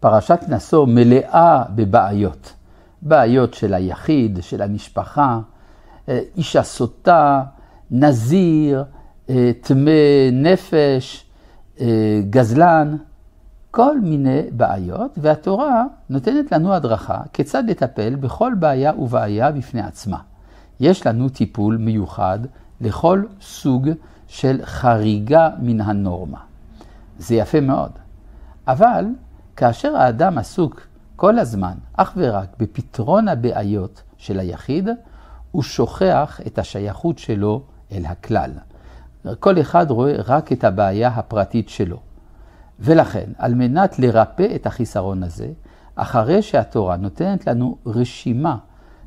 פרשת נשוא מלאה בבעיות. בעיות של היחיד, של המשפחה, אה, אישה סוטה, נזיר, אה, טמא נפש, אה, גזלן, כל מיני בעיות, והתורה נותנת לנו הדרכה כיצד לטפל בכל בעיה ובעיה בפני עצמה. יש לנו טיפול מיוחד לכל סוג של חריגה מן הנורמה. זה יפה מאוד, אבל כאשר האדם עסוק כל הזמן אך ורק בפתרון הבעיות של היחיד, הוא שוכח את השייכות שלו אל הכלל. כל אחד רואה רק את הבעיה הפרטית שלו. ולכן, על מנת לרפא את החיסרון הזה, אחרי שהתורה נותנת לנו רשימה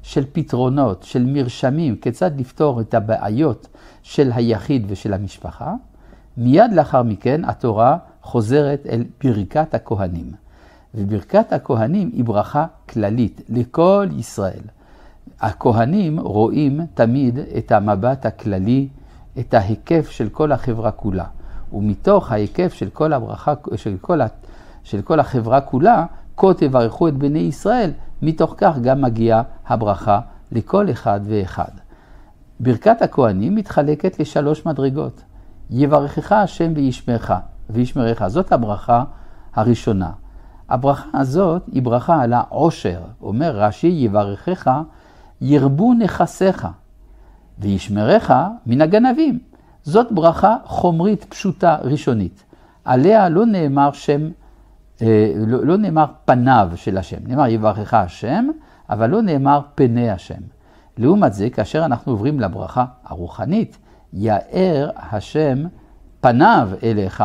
של פתרונות, של מרשמים, כיצד לפתור את הבעיות של היחיד ושל המשפחה, מיד לאחר מכן התורה חוזרת אל פריקת הכהנים. וברכת הכהנים היא ברכה כללית לכל ישראל. הכהנים רואים תמיד את המבט הכללי, את ההיקף של כל החברה כולה. ומתוך ההיקף של כל הברכה, של כל, של כל החברה כולה, כה תברכו את בני ישראל, מתוך כך גם מגיעה הברכה לכל אחד ואחד. ברכת הכהנים מתחלקת לשלוש מדרגות. יברכך השם וישמרך, וישמרך. זאת הברכה הראשונה. הברכה הזאת היא ברכה על העושר. אומר רש"י, יברכך, ירבו נכסיך, וישמרך מן הגנבים. זאת ברכה חומרית פשוטה ראשונית. עליה לא נאמר שם, אה, לא, לא, נאמר פניו של השם, נאמר יברכך השם, אבל לא נאמר פני השם. לעומת זה, כאשר אנחנו עוברים לברכה הרוחנית, יאר השם פניו אליך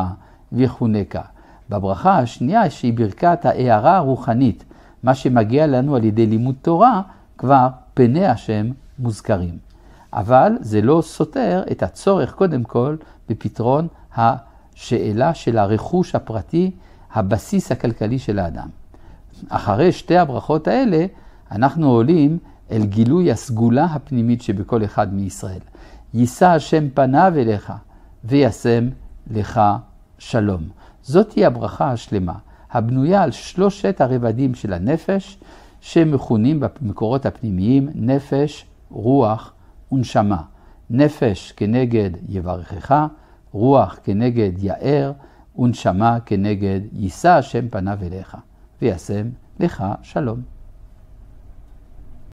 ויחונקה. בברכה השנייה, שהיא ברכת ההערה הרוחנית, מה שמגיע לנו על ידי לימוד תורה, כבר פני השם מוזכרים. אבל זה לא סותר את הצורך, קודם כל, בפתרון השאלה של הרכוש הפרטי, הבסיס הכלכלי של האדם. אחרי שתי הברכות האלה, אנחנו עולים אל גילוי הסגולה הפנימית שבכל אחד מישראל. יישא השם פניו אליך וישם לך שלום. זאתי הברכה השלמה, הבנויה על שלושת הרבדים של הנפש, שמכונים במקורות הפנימיים נפש, רוח ונשמה. נפש כנגד יברכך, רוח כנגד יאר, ונשמה כנגד יישא השם פניו אליך, וישם לך שלום.